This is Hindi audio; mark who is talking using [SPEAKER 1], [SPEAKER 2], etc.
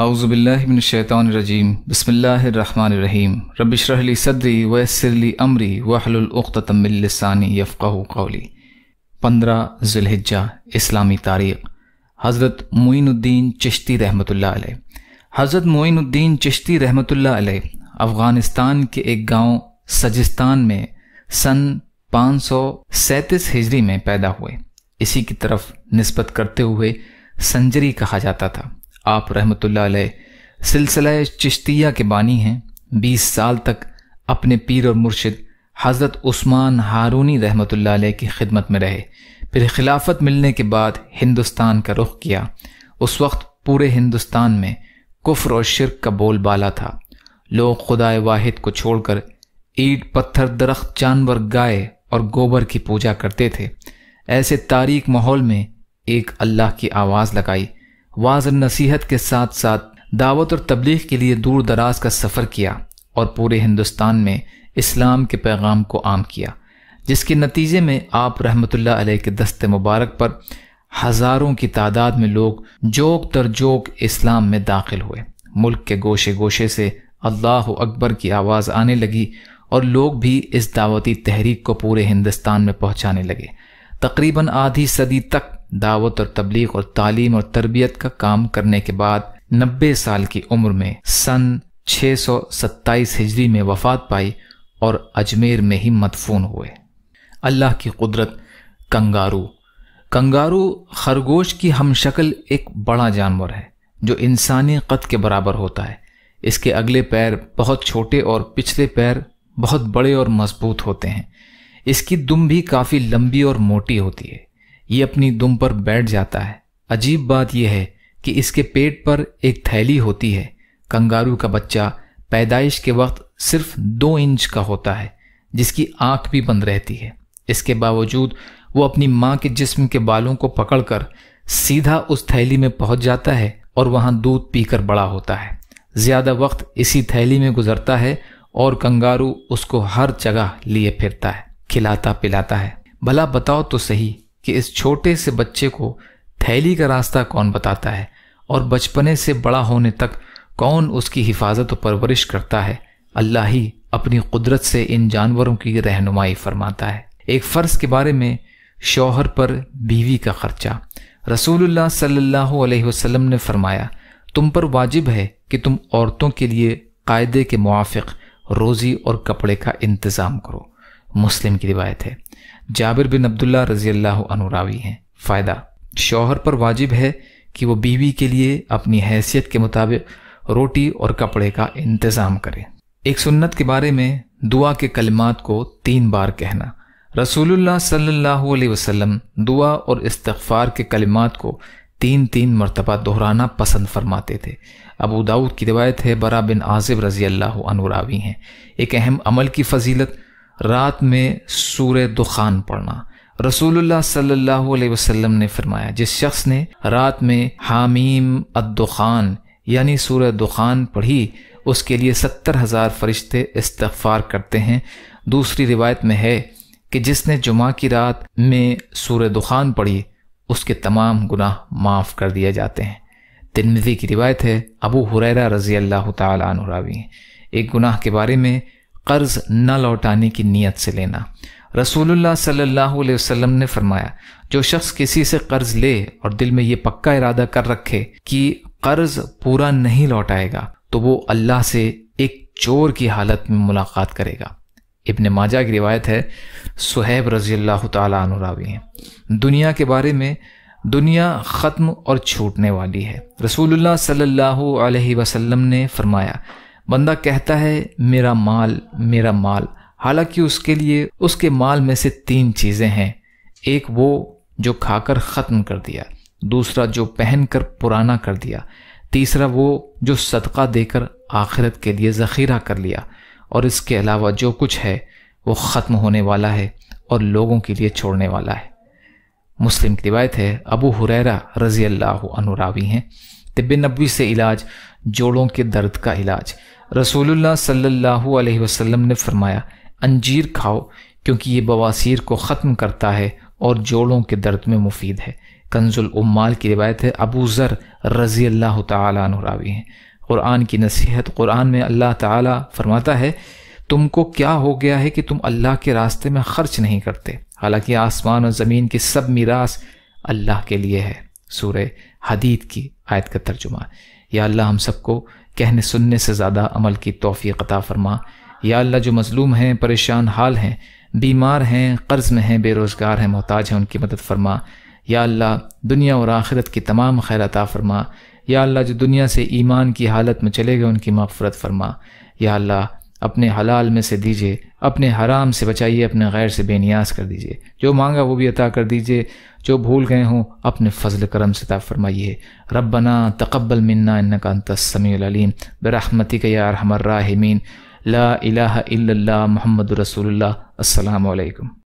[SPEAKER 1] आउज़बिल्लिमिनशैतरजीम बसमीम रबिशरली सदरी वसरली अमरी वहलतमिलसानी यफ़ा कौली पंद्रह जुल्हिजा इस्लामी तारीख हज़रत मोनुद्दीन चश्ती रहमत हज़रत मोनुद्दीन चश्ती रहमत अफ़गानिस्तान के एक गाँव सजिस्तान में सन पाँच सौ सैंतीस हिजरी में पैदा हुए इसी की तरफ नस्बत करते हुए संजरी कहा जाता था आप रहमत सिलसिला चिश्तिया के बानी हैं बीस साल तक अपने पीर और मुर्शिद हज़रत उस्मान हारूनी रहमत की खिदमत में रहे फिर खिलाफत मिलने के बाद हिंदुस्तान का रुख किया उस वक्त पूरे हिंदुस्तान में कुफ्र और शिरक का बोलबाला था लोग खुदाए वाहिद को छोड़कर ईट पत्थर दरख्त जानवर गाय और गोबर की पूजा करते थे ऐसे तारीख माहौल में एक अल्लाह की आवाज़ लगाई वाज नसीहत के साथ साथ दावत और तबलीग के लिए दूर दराज का सफ़र किया और पूरे हिंदुस्तान में इस्लाम के पैगाम को आम किया जिसके नतीजे में आप रहमतुल्लाह अलैह के दस्ते मुबारक पर हज़ारों की तादाद में लोग जोक तर जोक इस्लाम में दाखिल हुए मुल्क के गोशे गोशे से अल्लाह अकबर की आवाज़ आने लगी और लोग भी इस दावती तहरीक को पूरे हिंदुस्तान में पहुंचाने लगे तकरीबन आधी सदी तक दावत और तबलीग और तालीम और तरबियत का काम करने के बाद नब्बे साल की उम्र में सन 627 हिजरी में वफात पाई और अजमेर में ही मदफून हुए अल्लाह की कुदरत कंगारू कंगारू खरगोश की हमशक्ल एक बड़ा जानवर है जो इंसानी कद के बराबर होता है इसके अगले पैर बहुत छोटे और पिछले पैर बहुत बड़े और मजबूत होते हैं इसकी दुम भी काफ़ी लंबी और मोटी होती है ये अपनी दुम पर बैठ जाता है अजीब बात यह है कि इसके पेट पर एक थैली होती है कंगारू का बच्चा पैदाइश के वक्त सिर्फ दो इंच का होता है जिसकी आंख भी बंद रहती है इसके बावजूद वो अपनी माँ के जिस्म के बालों को पकड़कर सीधा उस थैली में पहुंच जाता है और वहां दूध पीकर बड़ा होता है ज्यादा वक्त इसी थैली में गुजरता है और कंगारू उसको हर जगह लिए फिरता है खिलाता पिलाता है भला बताओ तो सही कि इस छोटे से बच्चे को थैली का रास्ता कौन बताता है और बचपने से बड़ा होने तक कौन उसकी हिफाजत और परवरिश करता है अल्लाह ही अपनी कुदरत से इन जानवरों की रहनुमाई फरमाता है एक फ़र्ज के बारे में शौहर पर बीवी का खर्चा रसूलुल्लाह सल्लल्लाहु अलैहि वसल्लम ने फरमाया तुम पर वाजिब है कि तुम औरतों के लिए कायदे के मुआफ़ रोज़ी और कपड़े का इंतज़ाम करो मुस्लिम की रिवायत है जाबिर बिन अब्दुल्ला रजी अल्लाह अनुरावी हैं फ़ायदा शौहर पर वाजिब है कि वो बीवी के लिए अपनी हैसियत के मुताबिक रोटी और कपड़े का इंतज़ाम करें एक सुन्नत के बारे में दुआ के कलमात को तीन बार कहना रसूलुल्लाह सल्लल्लाहु अलैहि वसल्लम दुआ और इस्तफ़ार के कलमात को तीन तीन मरतबा दोहराना पसंद फरमाते थे अबू दाऊद की रिवायत है बरा बिन आजिब रजी अल्लाह अनुरावी हैं एक अहम अमल की फजीलत रात में सूर दुखान पढ़ना रसूलुल्लाह सल्लल्लाहु अलैहि वसल्लम ने फरमाया जिस शख्स ने रात में हामीम अद्दुखान यानी सूर दुखान पढ़ी उसके लिए सत्तर हज़ार फरिश्ते इस्तफार करते हैं दूसरी रिवायत में है कि जिसने जुमा की रात में सूर दुखान पढ़ी उसके तमाम गुनाह माफ़ कर दिए जाते हैं तिनमिजी की रिवायत है अबू हुरैरा रज़ी अल्लाह तन रावी एक गुनाह के बारे में कर्ज न लौटाने की नीयत से लेना रसूलुल्लाह सल्लल्लाहु अलैहि वसल्लम ने फरमाया जो शख्स किसी से कर्ज ले और दिल में ये पक्का इरादा कर रखे कि कर्ज पूरा नहीं लौटाएगा तो वो अल्लाह से एक चोर की हालत में मुलाकात करेगा इबन माजा की रिवायत है सुहैब रजी अल्लाह तरावी हैं दुनिया के बारे में दुनिया ख़त्म और छूटने वाली है रसूलुल्लाह सल्लल्लाहु अलैहि वसल्लम ने फरमाया बंदा कहता है मेरा माल मेरा माल हालांकि उसके लिए उसके माल में से तीन चीज़ें हैं एक वो जो खाकर ख़त्म कर दिया दूसरा जो पहनकर पुराना कर दिया तीसरा वो जो सदका देकर आखिरत के लिए ज़ख़ीरा कर लिया और इसके अलावा जो कुछ है वो ख़त्म होने वाला है और लोगों के लिए छोड़ने वाला है मुस्लिम की रिवायत है अबू हुरैरा रज़ी अल्लाह अनुरावी हैं तिब्ब नबी से इलाज जोड़ों के दर्द का इलाज रसूलुल्लाह सल्लल्लाहु अलैहि वसल्लम ने फरमाया अंजीर खाओ क्योंकि ये बवासीर को ख़त्म करता है और जोड़ों के दर्द में मुफीद है कंजुल उम्माल की रिवायत है अबू ज़र रज़ी अल्लाह तरावी हैं क़ुरान की नसीहत क़ुरान में अल्लाह ताला फरमाता है तुमको क्या हो गया है कि तुम अल्लाह के रास्ते में ख़र्च नहीं करते हालांकि आसमान और ज़मीन की सब मीरास अल्लाह के लिए है सूर्य हदीद की आयत का तर्जुमा या अल्लाह हम सबको कहने सुनने से ज़्यादा अमल की तोफ़ी अता फरमा या अल्लाह जो मज़लूम हैं परेशान हाल हैं बीमार हैं कर्ज़ में हैं बेरोज़गार हैं मोहताज हैं उनकी मदद फरमा या अल्लाह दुनिया और आखिरत की तमाम खैर अता फरमा या अल्लाह जो दुनिया से ईमान की हालत में चले गए उनकी मफ़रत फरमा या अल्लाह अपने हलाल में से दीजिए अपने हराम से बचाइए अपने गैर से बेनियाज कर दीजिए जो मांगा वो भी अता कर दीजिए जो भूल गए हों अपने फजल करम से ताफ़ फरमाइए रबना तकबल मन्ना का तस्मीम बरहमती के यारहमर्राहमीन ला इलाह मोहम्मद रसूलुल्लाह